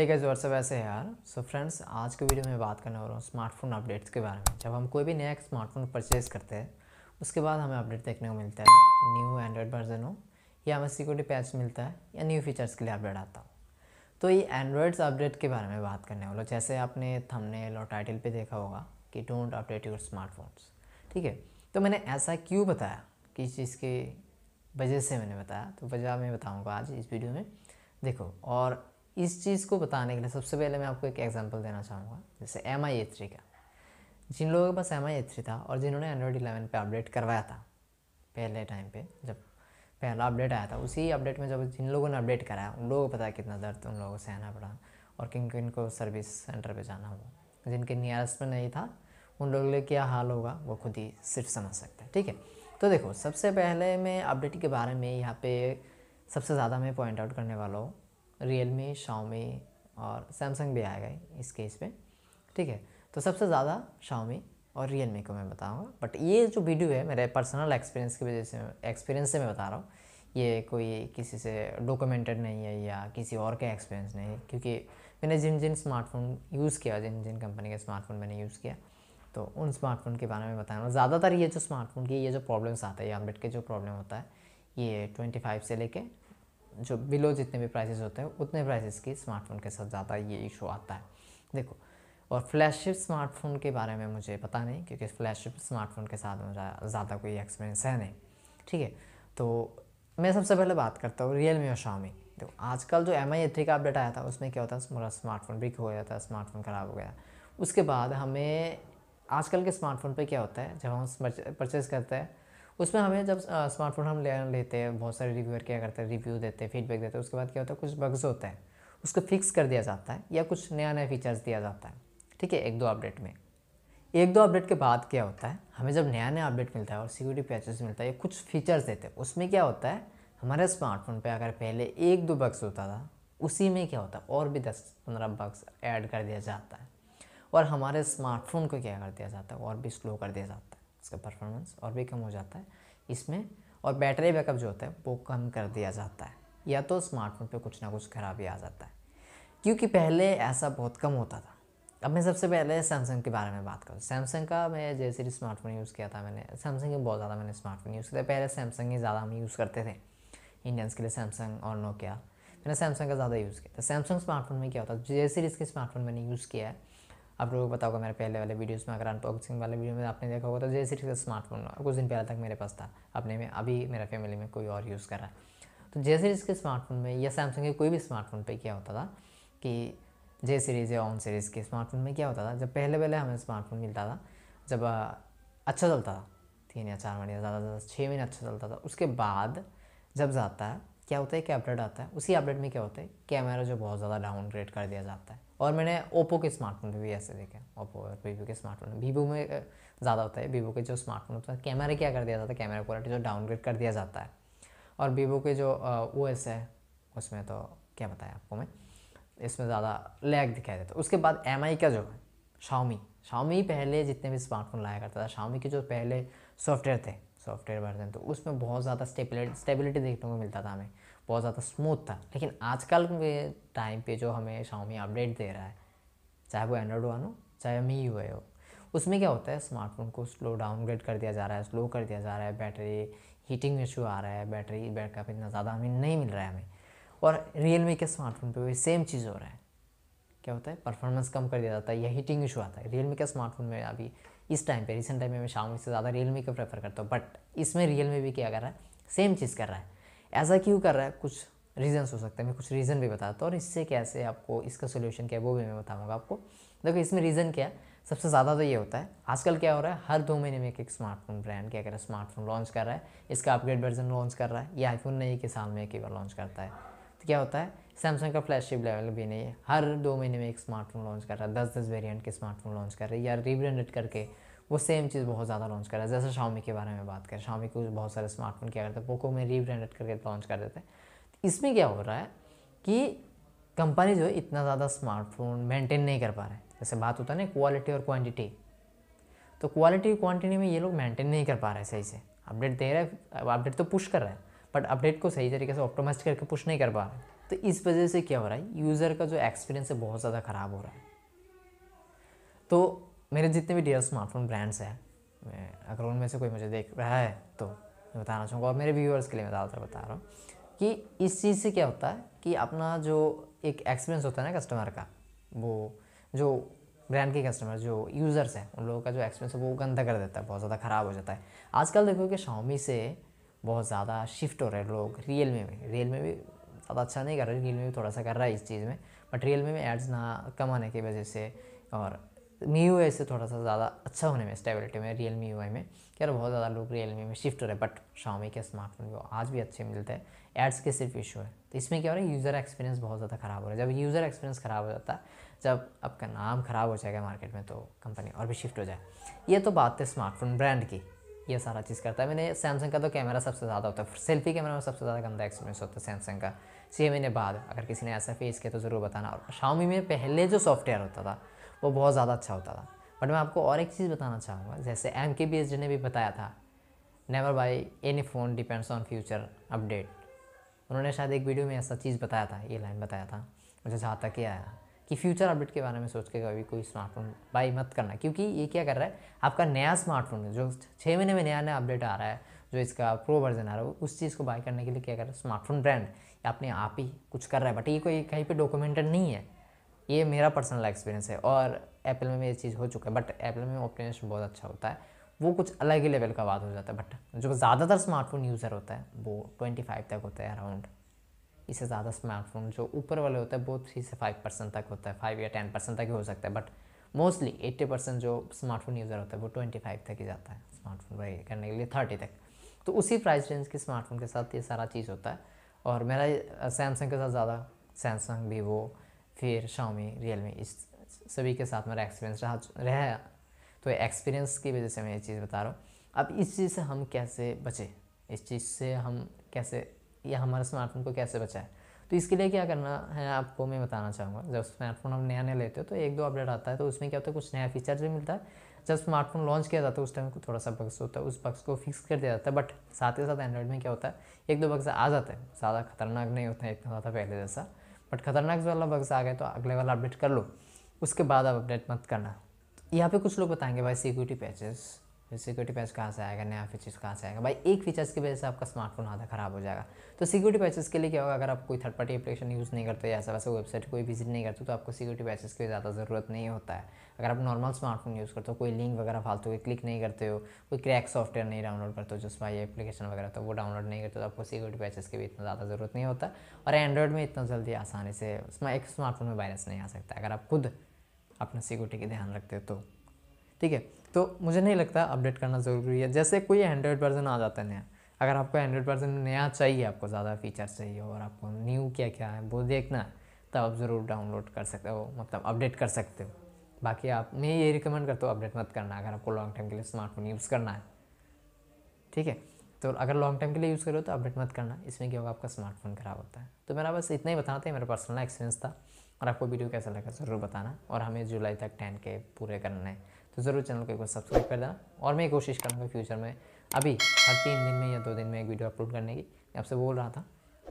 एक गाइस वर्ष ऐसे है यार सो so फ्रेंड्स आज के वीडियो में बात करने वाला हूँ स्मार्टफोन अपडेट्स के बारे में जब हम कोई भी नया स्मार्टफोन परचेज करते हैं उसके बाद हमें अपडेट देखने को मिलता है न्यू एंड्रॉयड वर्जन हो या हमें सिक्योरिटी पैच मिलता है या न्यू फीचर्स के लिए अपडेट आता हो तो ये एंड्रॉयड्स अपडेट के बारे में बात करने वाला जैसे आपने थंबनेल और टाइटल पर देखा होगा कि डोंट अपडेट योर स्मार्टफोन्स ठीक है तो मैंने ऐसा क्यों बताया कि चीज़ वजह से मैंने बताया तो वजह मैं बताऊँगा आज इस वीडियो में देखो और इस चीज़ को बताने के लिए सबसे पहले मैं आपको एक एग्जांपल देना चाहूँगा जैसे एम आई ए थ्री का जिन लोगों के पास एम आई ए थ्री था और जिन्होंने एंड्रॉयड इलेवन पर अपडेट करवाया था पहले टाइम पर जब पहला अपडेट आया था उसी अपडेट में जब जिन लोगों ने अपडेट कराया उन लोगों को पता कितना दर्द उन लोगों को सहना पड़ा और किन किन को सर्विस सेंटर पर जाना हुआ जिनके नियरेस्ट में नहीं था उन लोगों के लिए क्या हाल होगा वो खुद ही सिर्फ समझ सकते हैं ठीक है तो देखो सबसे पहले मैं अपडेट के बारे में यहाँ पे सबसे ज़्यादा मैं पॉइंट आउट करने वाला हूँ रियल मी शाओमी और सैमसंग भी आएगा इस केस पे ठीक है तो सबसे ज़्यादा शाओमी और रियल मी को मैं बताऊँगा बट ये जो वीडियो है मेरे पर्सनल एक्सपीरियंस की वजह से एक्सपीरियंस से मैं बता रहा हूँ ये कोई किसी से डॉक्यूमेंटेड नहीं है या किसी और का एक्सपीरियंस नहीं है क्योंकि मैंने जिन जिन स्मार्टफोन यूज़ किया जिन जिन कंपनी के स्मार्टफोन मैंने यूज़ किया तो उन स्मार्टफोन के बारे में बताया ज़्यादातर ये जो स्मार्टफोन की ये जो प्रॉब्लम्स आते हैं या अम्बेड के जो प्रॉब्लम होता है ये ट्वेंटी फाइव से लेके जो बिलो जितने भी प्राइसेस होते हैं उतने प्राइसेस की स्मार्टफोन के साथ ज़्यादा ये इशू आता है देखो और फ्लैशशिप स्मार्टफोन के बारे में मुझे पता नहीं क्योंकि फ्लैशशिप स्मार्टफोन के साथ मेरा ज़्यादा कोई एक्सपीरियंस है नहीं ठीक है तो मैं सबसे पहले बात करता हूँ रियल मी और शामी देखो आजकल जो एम आई थ्री का अपडेट आया था उसमें क्या होता है मेरा स्मार्टफोन ब्रिक हो गया था स्मार्टफोन ख़राब हो गया उसके बाद हमें आजकल के स्मार्टफोन पे क्या होता है जब हम परचेज़ करते हैं उसमें हमें जब स्मार्टफोन हम ले लेते हैं बहुत सारे रिव्यूअर क्या करते हैं रिव्यू देते हैं फीडबैक देते हैं उसके बाद क्या होता है कुछ बग्स होते हैं उसको फिक्स कर दिया जाता है या कुछ नया नया फीचर्स दिया जाता है ठीक है एक दो अपडेट में एक दो अपडेट के बाद क्या होता है हमें जब नया नया अपडेट मिलता है और सिक्योरिटी पैचेस मिलता है या कुछ फीचर्स देते हैं उसमें क्या होता है हमारे स्मार्टफोन पे अगर पहले एक दो बग्स होता था उसी में क्या होता है और भी दस पंद्रह बग्स ऐड कर दिया जाता है और हमारे स्मार्टफोन को क्या कर दिया जाता है और भी स्लो कर दिया जाता है इसका परफॉर्मेंस और भी कम हो जाता है इसमें और बैटरी बैकअप जो होता है वो कम कर दिया जाता है या तो स्मार्टफोन पे कुछ ना कुछ खराबी आ जाता है क्योंकि पहले ऐसा बहुत कम होता था अब मैं सबसे पहले सैमसंग के बारे में बात करूँ सैमसंग का मैं जैसे स्मार्टफोन यूज़ किया था मैंने सैमसंग बहुत ज़्यादा मैंने स्मार्टफोन यूज़ किया था पहले सैमसंग ही ज़्यादा हम यूज़ करते थे इंडियंस के लिए सैमसंग और नोकिया मैंने सैमसंग का ज़्यादा यूज़ किया था सैमसंग स्मार्टफोन में क्या होता है जैसे सीरीज़ के स्मार्टफोन मैंने यूज़ किया है आप लोगों को पता होगा मेरे पहले वाले वीडियोस में अगर अनबॉक्सिंग वाले वीडियो में आपने देखा होगा तो जैसे सीरीज का स्मार्टफोन कुछ दिन पहले तक मेरे पास था अपने में अभी मेरा फैमिली में कोई और यूज़ कर रहा है तो जे सीरीज़ के स्मार्टफोन में या सैमसंग के कोई भी स्मार्टफोन पर क्या होता था कि जे सीरीज़ या ऑन सीरीज़ के स्मार्टफोन में क्या होता था जब पहले पहले हमें स्मार्टफोन मिलता था जब अच्छा चलता था तीन या चार महीने ज़्यादा से ज़्यादा छः महीने अच्छा चलता था उसके बाद जब जाता है क्या होता है कि अपडेट आता है उसी अपडेट में क्या होता है कैमरा जो बहुत ज़्यादा डाउनग्रेड कर दिया जाता है और मैंने ओप्पो के स्मार्टफोन भी ऐसे देखे ओप्पो और वीवो के स्मार्टफोन वीवो में ज़्यादा होता है वीवो के जो स्मार्टफोन होता है कैमरा क्या कर दिया जाता है कैमरा क्वालिटी जो डाउनग्रेड कर दिया जाता है और वीवो के जो ओ है उसमें तो क्या बताया आपको मैं इसमें ज़्यादा लैग दिखाई देता है उसके बाद एम का जो है शाओमी शाओमी पहले जितने भी स्मार्टफोन लाया करता था शाओमी के जो पहले सॉफ्टवेयर थे सॉफ्टवेयर वर्जन तो उसमें बहुत ज़्यादा स्टेबिलिटी स्टेबिलिटी देखने को मिलता था हमें बहुत ज़्यादा स्मूथ था लेकिन आजकल के टाइम पे जो हमें शाओमी अपडेट दे रहा है चाहे वो एंड्रॉइड वन हो चाहे हम ही हुए हो उसमें क्या होता है स्मार्टफोन को स्लो डाउनग्रेड कर दिया जा रहा है स्लो कर दिया जा रहा है बैटरी हीटिंग इशू आ रहा है बैटरी बैकअप इतना ज़्यादा हमें नहीं मिल रहा है हमें और रियल मी के स्मार्टफोन पर भी सेम चीज़ हो रहा है क्या होता है परफॉर्मेंस कम कर दिया जाता है या हीटिंग इशू आता है रियल मी के स्मार्टफोन में अभी इस टाइम पे रिसेंट टाइम में मैं शाओमी से ज़्यादा रियलमी को प्रेफर करता हूँ बट इसमें रियलमी भी क्या कर रहा है सेम चीज़ कर रहा है ऐसा क्यों कर रहा है कुछ रीजन्स हो सकते हैं मैं कुछ रीज़न भी बताता हूँ और इससे कैसे आपको इसका सोल्यूशन क्या है वो भी मैं बताऊँगा आपको देखो इसमें रीज़न क्या है सबसे ज़्यादा तो ये होता है आजकल क्या हो रहा है हर दो महीने में एक एक स्मार्टफोन ब्रांड क्या कर रहा है स्मार्टफोन लॉन्च कर रहा है इसका अपग्रेड वर्जन लॉन्च कर रहा है या आईफोन नहीं के साल में एक ही बार लॉन्च करता है तो क्या होता है सैमसंग का फ्लैगशिप लेवल भी नहीं है हर दो महीने में एक स्मार्टफोन लॉन्च कर रहा है दस दस वेरियंट के स्मार्टफोन लॉन्च कर रहे हैं या रीब्रांडेड करके वो सेम चीज़ बहुत ज़्यादा लॉन्च कर रहा है जैसे शामी के बारे में बात करें शामी को बहुत सारे स्मार्टफोन क्या करते हैं पोको में रीब्रांडेड करके लॉन्च कर देते हैं इसमें क्या हो रहा है कि कंपनी जो है इतना ज़्यादा स्मार्टफोन मेंटेन नहीं कर पा रहे जैसे बात होता है ना क्वालिटी और क्वांटिटी तो क्वालिटी क्वांटिटी में ये लोग मेंटेन नहीं कर पा रहे सही से अपडेट दे रहे हैं अपडेट तो पुश कर रहे हैं बट अपडेट को सही तरीके से ऑप्टोमाइज करके पुश नहीं कर पा रहे तो इस वजह से क्या हो रहा है यूज़र का जो एक्सपीरियंस है बहुत ज़्यादा ख़राब हो रहा है तो मेरे जितने भी डियर स्मार्टफोन ब्रांड्स हैं मैं अगर उनमें से कोई मुझे देख रहा है तो मैं बताना चाहूँगा और मेरे व्यूअर्स के लिए मैं ज़्यादातर बता रहा हूँ कि इस चीज़ से क्या होता है कि अपना जो एक एक्सपीरियंस होता है ना कस्टमर का वो जो ब्रांड के कस्टमर जो यूज़र्स हैं उन लोगों का जो एक्सपीरियंस है वो गंदा कर देता है बहुत ज़्यादा ख़राब हो जाता है आजकल देखो कि शाओमी से बहुत ज़्यादा शिफ्ट हो रहे हैं लोग रियल में रियल में भी ज़्यादा अच्छा नहीं कर रहा रील में भी थोड़ा सा कर रहा है इस चीज़ में बट रियल में एड्स ना कम आने की वजह से और मी यू आई से थोड़ा सा ज़्यादा अच्छा होने में स्टेबिलिटी में रियल मी यू में में यार बहुत ज़्यादा लोग रियल मी में शिफ्ट हो रहे हैं बट शामी के स्मार्टफोन को आज भी अच्छे मिलते हैं एड्स के सिर्फ इशू है तो इसमें क्या हो रहा है यूज़र एक्सपीरियंस बहुत ज़्यादा ख़राब हो रहा है जब यूज़र एक्सपीरियंस ख़राब हो जाता है जब आपका नाम ख़राब हो जाएगा मार्केट में तो कंपनी और भी शिफ्ट हो जाए ये तो बात है स्मार्टफोन ब्रांड की ये सारा चीज़ करता है मैंने सैमसंग का तो कैमरा सबसे ज़्यादा होता है सेल्फी कैमरा में सबसे ज़्यादा गंदा एक्सपीरियंस होता है सैमसंग का छः महीने बाद अगर किसी ने ऐसा फेस किया तो ज़रूर बताना और शाउमी में पहले जो सॉफ्टवेयर होता था वो बहुत ज़्यादा अच्छा होता था बट मैं आपको और एक चीज़ बताना चाहूँगा जैसे एम के बी एस जी ने भी बताया था never buy any phone depends on future update उन्होंने शायद एक वीडियो में ऐसा चीज़ बताया था ये लाइन बताया था मुझे जहाँ तक ये आया कि फ्यूचर अपडेट के बारे में सोच के कभी कोई स्मार्टफोन बाई मत करना क्योंकि ये क्या कर रहा है आपका नया स्मार्टफोन है जो छः महीने में नया नया अपडेट आ रहा है जो इसका प्रो वर्जन आ रहा है उस चीज़ को बाई करने के लिए क्या कर रहा है स्मार्टफोन ब्रांड अपने आप ही कुछ कर रहा है बट ये कोई कहीं पर डॉक्यूमेंटेड नहीं है ये मेरा पर्सनल एक्सपीरियंस है और एप्पल में ये चीज़ हो चुका है बट एप्पल में ऑप्टेनेशन बहुत अच्छा होता है वो कुछ अलग ही लेवल का बात हो जाता है बट जो ज़्यादातर स्मार्टफोन यूज़र होता है वो ट्वेंटी फाइव तक होता है अराउंड इससे ज़्यादा स्मार्टफोन जो ऊपर वाले होते हैं वो थ्री से फाइव परसेंट तक होता है फाइव या टेन परसेंट तक ही हो सकता है बट मोस्टली एट्टी परसेंट जो स्मार्टफोन यूज़र होता है वो ट्वेंटी फाइव तक ही जाता है स्मार्टफोन करने के लिए थर्टी तक तो उसी प्राइस रेंज के स्मार्टफोन के साथ ये सारा चीज़ होता है और मेरा सैमसंग के साथ ज़्यादा सैमसंग वीवो फिर शाओमी रियलमी इस सभी के साथ मेरा एक्सपीरियंस रहा रहा तो एक्सपीरियंस की वजह से मैं ये चीज़ बता रहा हूँ अब इस चीज़ से हम कैसे बचें इस चीज़ से हम कैसे या हमारे स्मार्टफोन को कैसे बचाएं तो इसके लिए क्या करना है आपको मैं बताना चाहूँगा जब स्मार्टफोन हम नया नया लेते हो तो एक दो अपडेट आता है तो उसमें क्या होता है कुछ नया फीचर भी मिलता है जब स्मार्टफोन लॉन्च किया जाता है उस टाइम थोड़ा सा बक्स होता है उस बक्स को फिक्स कर दिया जाता है बट साथ ही साथ एंड्रॉइड में क्या होता है एक दो बक्स आ जाते हैं ज़्यादा खतरनाक नहीं होता है इतना ज़्यादा पहले जैसा बट खतरनाक वाला बक्स आ गए तो अगले वाला अपडेट कर लो उसके बाद आप अपडेट मत करना यहाँ पे कुछ लोग बताएंगे भाई सिक्योरिटी पैचेस सिक्योरिटी पैच कहाँ से आएगा नया फीचर्स कहाँ से आएगा भाई एक फीचर्स की वजह से आपका स्मार्टफोन आधा ख़राब हो जाएगा तो सिक्योरिटी पैचेस के लिए क्या होगा अगर आप कोई थर्ड पार्टी एप्लीकेशन यूज़ नहीं करते ऐसा वैसे वेबसाइट कोई विजिट नहीं करते तो आपको सिक्योरिटी पैचेस की ज़्यादा ज़रूरत नहीं होता है अगर आप नॉर्मल स्मार्टफोन यूज़ करते हो कोई लिंक वगैरह फालतू के क्लिक नहीं करते हो कोई क्रैक सॉफ्टवेयर नहीं डाउनलोड करते हो जो ये एप्लीकेशन वगैरह तो वो डाउनलोड नहीं करते तो आपको सिक्योरिटी पैचेस की भी इतना ज़्यादा ज़रूरत नहीं होता और एंड्रॉइड में इतना जल्दी आसानी से एक स्मार्टफोन में वायरस नहीं आ सकता अगर आप खुद अपना सिक्योरिटी का ध्यान रखते हो तो ठीक है तो मुझे नहीं लगता अपडेट करना ज़रूरी है जैसे कोई एंड्रॉयड वर्जन आ जाता है नया अगर आपको एंड्रॉयड वर्जन नया चाहिए आपको ज़्यादा फीचर चाहिए और आपको न्यू क्या क्या है वो देखना है तब आप ज़रूर डाउनलोड कर सकते हो मतलब अपडेट कर सकते हो बाकी आप मैं ये रिकमेंड करता हूँ अपडेट मत करना अगर आपको लॉन्ग टाइम के लिए स्मार्टफोन यूज़ करना है ठीक है तो अगर लॉन्ग टाइम के लिए यूज़ करो तो अपडेट मत करना इसमें क्या होगा आपका स्मार्टफोन ख़राब होता है तो मेरा बस इतना ही बताना था मेरा पर्सनल एक्सपीरियंस था और आपको वीडियो कैसा लगा ज़रूर बताना और हमें जुलाई तक टेन के पूरे करने हैं तो ज़रूर चैनल को एक बार सब्सक्राइब कर देना और मैं कोशिश करूँगा फ्यूचर में अभी हर तीन दिन में या दो दिन में एक वीडियो अपलोड करने की मैं आपसे बोल रहा था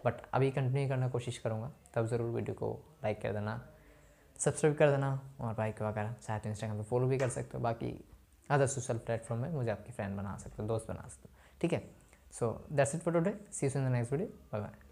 बट अभी कंटिन्यू करना कोशिश करूँगा तब ज़रूर वीडियो को लाइक कर देना सब्सक्राइब कर देना और बाइक वगैरह चाहे तो इंस्टाग्राम पर फॉलो भी कर सकते हो बाकी अदर सोशल प्लेटफॉर्म में मुझे आपकी फ्रेंड बना सकते हो दोस्त बना सकते हो ठीक है so that's it for today see you in the next video bye bye